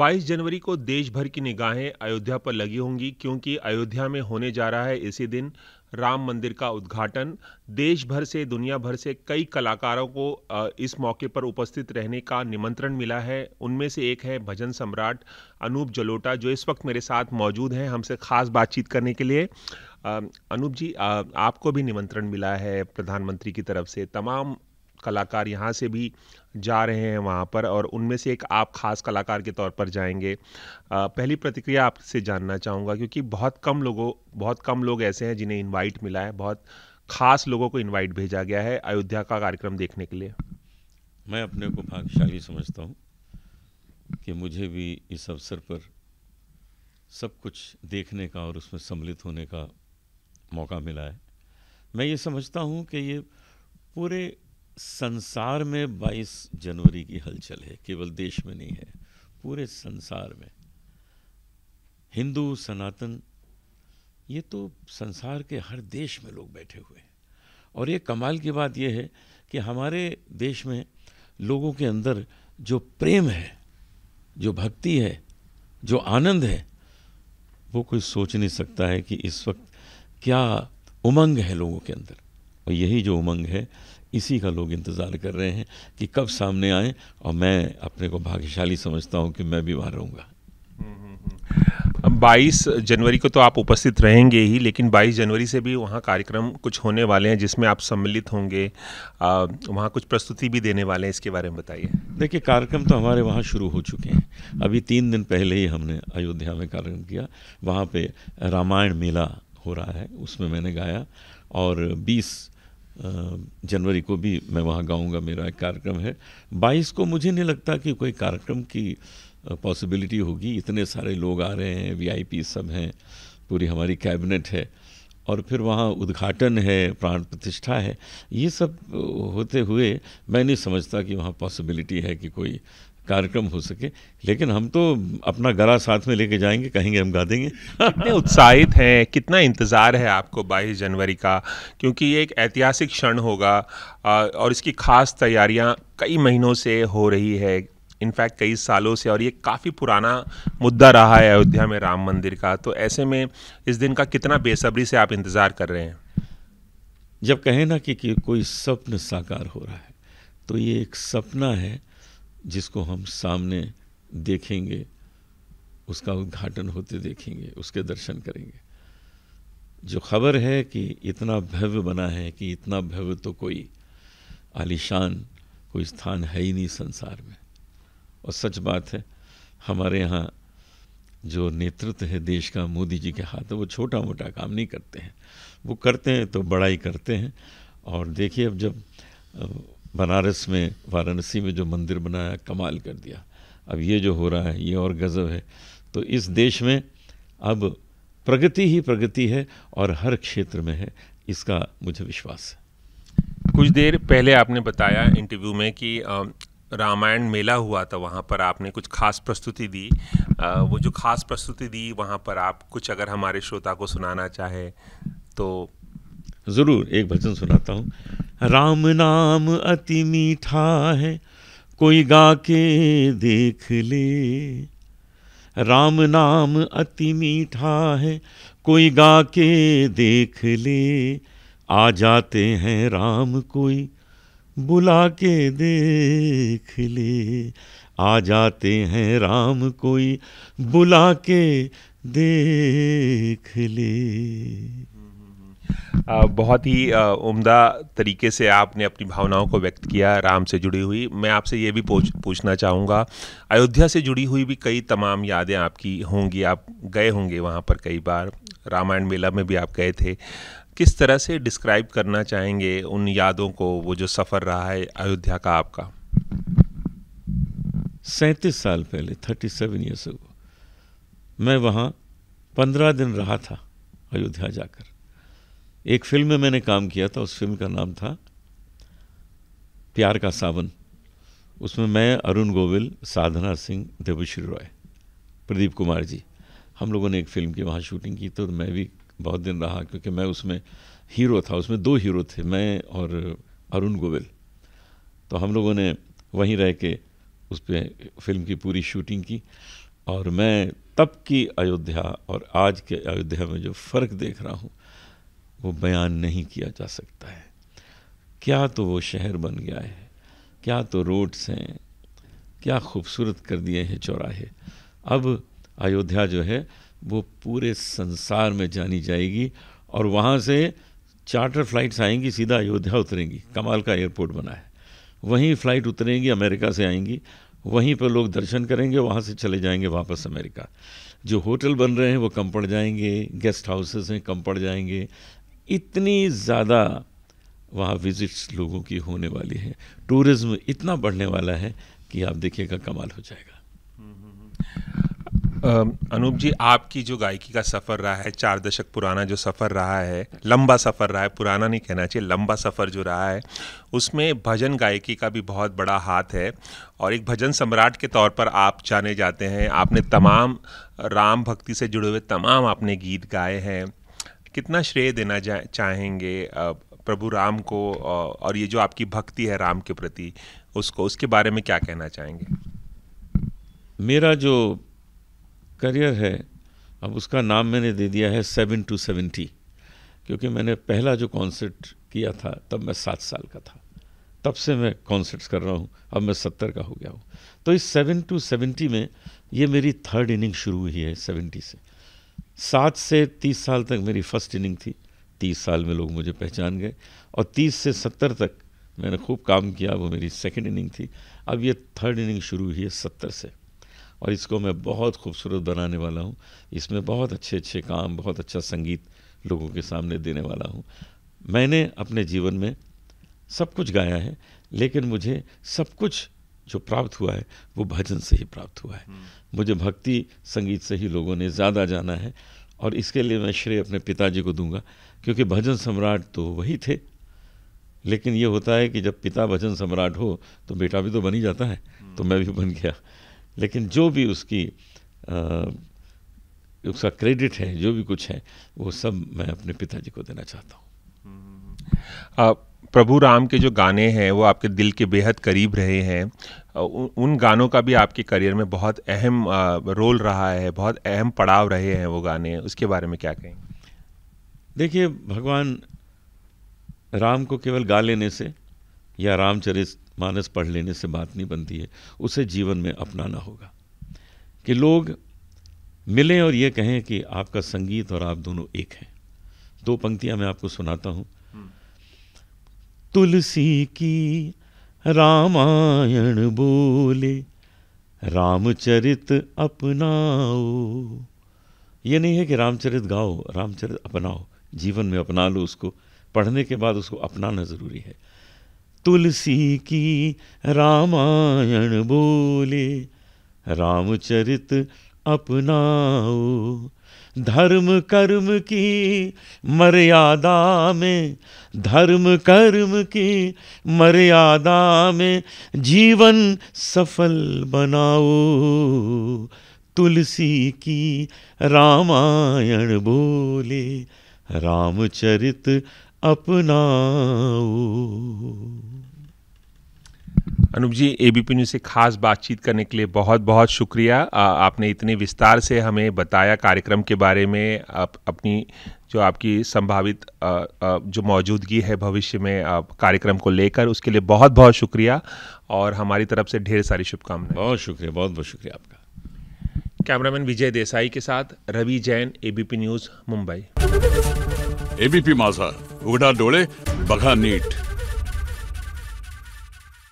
22 जनवरी को देश भर की निगाहें अयोध्या पर लगी होंगी क्योंकि अयोध्या में होने जा रहा है इसी दिन राम मंदिर का उद्घाटन देश भर से दुनिया भर से कई कलाकारों को इस मौके पर उपस्थित रहने का निमंत्रण मिला है उनमें से एक है भजन सम्राट अनूप जलोटा जो इस वक्त मेरे साथ मौजूद हैं हमसे खास बातचीत करने के लिए अनूप जी आपको भी निमंत्रण मिला है प्रधानमंत्री की तरफ से तमाम कलाकार यहाँ से भी जा रहे हैं वहाँ पर और उनमें से एक आप ख़ास कलाकार के तौर पर जाएंगे पहली प्रतिक्रिया आपसे जानना चाहूँगा क्योंकि बहुत कम लोगों बहुत कम लोग ऐसे हैं जिन्हें इन्वाइट मिला है बहुत ख़ास लोगों को इन्वाइट भेजा गया है अयोध्या का कार्यक्रम देखने के लिए मैं अपने को भाग्यशाली समझता हूँ कि मुझे भी इस अवसर पर सब कुछ देखने का और उसमें सम्मिलित होने का मौका मिला है मैं ये समझता हूँ कि ये पूरे संसार में 22 जनवरी की हलचल है केवल देश में नहीं है पूरे संसार में हिंदू सनातन ये तो संसार के हर देश में लोग बैठे हुए हैं और ये कमाल की बात ये है कि हमारे देश में लोगों के अंदर जो प्रेम है जो भक्ति है जो आनंद है वो कोई सोच नहीं सकता है कि इस वक्त क्या उमंग है लोगों के अंदर और यही जो उमंग है इसी का लोग इंतज़ार कर रहे हैं कि कब सामने आए और मैं अपने को भाग्यशाली समझता हूँ कि मैं भी वहाँ रहूँगा 22 जनवरी को तो आप उपस्थित रहेंगे ही लेकिन 22 जनवरी से भी वहाँ कार्यक्रम कुछ होने वाले हैं जिसमें आप सम्मिलित होंगे वहाँ कुछ प्रस्तुति भी देने वाले हैं इसके बारे में बताइए देखिए कार्यक्रम तो हमारे वहाँ शुरू हो चुके हैं अभी तीन दिन पहले ही हमने अयोध्या में कार्यक्रम किया वहाँ पे रामायण मेला हो रहा है उसमें मैंने गाया और बीस जनवरी को भी मैं वहाँ गाऊँगा मेरा एक कार्यक्रम है 22 को मुझे नहीं लगता कि कोई कार्यक्रम की पॉसिबिलिटी होगी इतने सारे लोग आ रहे हैं वीआईपी सब हैं पूरी हमारी कैबिनेट है और फिर वहाँ उद्घाटन है प्राण प्रतिष्ठा है ये सब होते हुए मैं नहीं समझता कि वहाँ पॉसिबिलिटी है कि कोई कार्यक्रम हो सके लेकिन हम तो अपना गला साथ में लेके जाएंगे कहेंगे हम गा देंगे कितने उत्साहित हैं कितना इंतज़ार है आपको 22 जनवरी का क्योंकि ये एक ऐतिहासिक क्षण होगा और इसकी खास तैयारियां कई महीनों से हो रही है इनफैक्ट कई सालों से और ये काफ़ी पुराना मुद्दा रहा है अयोध्या में राम मंदिर का तो ऐसे में इस दिन का कितना बेसब्री से आप इंतज़ार कर रहे हैं जब कहें ना कि, कि कोई स्वप्न साकार हो रहा है तो ये एक सपना है जिसको हम सामने देखेंगे उसका उद्घाटन होते देखेंगे उसके दर्शन करेंगे जो खबर है कि इतना भव्य बना है कि इतना भव्य तो कोई आलिशान कोई स्थान है ही नहीं संसार में और सच बात है हमारे यहाँ जो नेतृत्व है देश का मोदी जी के हाथ है वो छोटा मोटा काम नहीं करते हैं वो करते हैं तो बड़ा ही करते हैं और देखिए अब जब बनारस में वाराणसी में जो मंदिर बनाया कमाल कर दिया अब ये जो हो रहा है ये और गज़ब है तो इस देश में अब प्रगति ही प्रगति है और हर क्षेत्र में है इसका मुझे विश्वास है कुछ देर पहले आपने बताया इंटरव्यू में कि रामायण मेला हुआ था वहाँ पर आपने कुछ खास प्रस्तुति दी आ, वो जो खास प्रस्तुति दी वहाँ पर आप कुछ अगर हमारे श्रोता को सुनाना चाहे तो ज़रूर एक भजन सुनाता हूँ राम नाम अति मीठा है कोई गा के देख ले राम नाम अति मीठा है कोई गा के देख ले आ जाते हैं राम कोई बुला के देख ले आ जाते हैं राम कोई बुला के देख ले बहुत ही उम्दा तरीके से आपने अपनी भावनाओं को व्यक्त किया राम से जुड़ी हुई मैं आपसे ये भी पूछ पूछना चाहूँगा अयोध्या से जुड़ी हुई भी कई तमाम यादें आपकी होंगी आप गए होंगे वहाँ पर कई बार रामायण मेला में भी आप गए थे किस तरह से डिस्क्राइब करना चाहेंगे उन यादों को वो जो सफ़र रहा है अयोध्या का आपका सैंतीस साल पहले थर्टी सेवन ईयर्स मैं वहाँ पंद्रह दिन रहा था अयोध्या जाकर एक फिल्म में मैंने काम किया था उस फिल्म का नाम था प्यार का सावन उसमें मैं अरुण गोविल साधना सिंह देवश्री रॉय प्रदीप कुमार जी हम लोगों ने एक फिल्म की वहाँ शूटिंग की तो मैं भी बहुत दिन रहा क्योंकि मैं उसमें हीरो था उसमें दो हीरो थे मैं और अरुण गोविल तो हम लोगों ने वहीं रह के उस पर फिल्म की पूरी शूटिंग की और मैं तब की अयोध्या और आज के अयोध्या में जो फ़र्क देख रहा हूँ वो बयान नहीं किया जा सकता है क्या तो वो शहर बन गया है क्या तो रोड्स हैं क्या खूबसूरत कर दिए हैं चौराहे अब अयोध्या जो है वो पूरे संसार में जानी जाएगी और वहाँ से चार्टर फ्लाइट्स आएंगी सीधा अयोध्या उतरेंगी कमाल का एयरपोर्ट बना है वहीं फ़्लाइट उतरेंगी अमेरिका से आएंगी वहीं पर लोग दर्शन करेंगे वहाँ से चले जाएंगे वापस अमेरिका जो होटल बन रहे हैं वो कम पड़ जाएंगे गेस्ट हाउसेस हैं कम पड़ जाएंगे इतनी ज़्यादा वहाँ विजिट्स लोगों की होने वाली है टूरिज़्म इतना बढ़ने वाला है कि आप देखिएगा कमाल हो जाएगा अनूप जी आपकी जो गायकी का सफ़र रहा है चार दशक पुराना जो सफ़र रहा है लंबा सफ़र रहा है पुराना नहीं कहना चाहिए लंबा सफ़र जो रहा है उसमें भजन गायकी का भी बहुत बड़ा हाथ है और एक भजन सम्राट के तौर पर आप जाने जाते हैं आपने तमाम राम भक्ति से जुड़े हुए तमाम आपने गीत गाए हैं कितना श्रेय देना चाहेंगे प्रभु राम को और ये जो आपकी भक्ति है राम के प्रति उसको उसके बारे में क्या कहना चाहेंगे मेरा जो करियर है अब उसका नाम मैंने दे दिया है सेवन टू सेवेंटी क्योंकि मैंने पहला जो कॉन्सर्ट किया था तब मैं सात साल का था तब से मैं कॉन्सर्ट्स कर रहा हूँ अब मैं सत्तर का हो गया हूँ तो इस सेवन टू सेवेंटी में ये मेरी थर्ड इनिंग शुरू हुई है सेवेंटी से सात से तीस साल तक मेरी फर्स्ट इनिंग थी तीस साल में लोग मुझे पहचान गए और तीस से सत्तर तक मैंने खूब काम किया वो मेरी सेकेंड इनिंग थी अब ये थर्ड इनिंग शुरू हुई है सत्तर से और इसको मैं बहुत खूबसूरत बनाने वाला हूँ इसमें बहुत अच्छे अच्छे काम बहुत अच्छा संगीत लोगों के सामने देने वाला हूँ मैंने अपने जीवन में सब कुछ गाया है लेकिन मुझे सब कुछ जो प्राप्त हुआ है वो भजन से ही प्राप्त हुआ है हम्म। मुझे भक्ति संगीत से ही लोगों ने ज़्यादा जाना है और इसके लिए मैं श्रेय अपने पिताजी को दूंगा क्योंकि भजन सम्राट तो वही थे लेकिन ये होता है कि जब पिता भजन सम्राट हो तो बेटा भी तो बन ही जाता है हम्म। तो मैं भी बन गया लेकिन जो भी उसकी आ, उसका क्रेडिट है जो भी कुछ है वो सब मैं अपने पिताजी को देना चाहता हूँ हम्म, आप प्रभु राम के जो गाने हैं वो आपके दिल के बेहद करीब रहे हैं उन गानों का भी आपके करियर में बहुत अहम रोल रहा है बहुत अहम पड़ाव रहे हैं वो गाने उसके बारे में क्या कहें देखिए भगवान राम को केवल गा लेने से या रामचरित मानस पढ़ लेने से बात नहीं बनती है उसे जीवन में अपनाना होगा कि लोग मिलें और ये कहें कि आपका संगीत और आप दोनों एक हैं दो पंक्तियाँ मैं आपको सुनाता हूँ तुलसी की रामायण बोले रामचरित अपनाओ ये नहीं है कि रामचरित गाओ रामचरित अपनाओ जीवन में अपना लो उसको पढ़ने के बाद उसको अपनाना ज़रूरी है तुलसी की रामायण बोले रामचरित अपनाओ धर्म कर्म की मर्यादा में धर्म कर्म की मर्यादा में जीवन सफल बनाओ तुलसी की रामायण बोले रामचरित अपनाओ अनुप जी एबीपी न्यूज़ से खास बातचीत करने के लिए बहुत बहुत शुक्रिया आपने इतने विस्तार से हमें बताया कार्यक्रम के बारे में आप अपनी जो आपकी संभावित जो मौजूदगी है भविष्य में कार्यक्रम को लेकर उसके लिए बहुत बहुत शुक्रिया और हमारी तरफ से ढेर सारी शुभकामनाएं बहुत शुक्रिया बहुत बहुत शुक्रिया आपका कैमरामैन विजय देसाई के साथ Ravi Jain ABP News Mumbai ABP Majha उघडा डोळे बघा नीट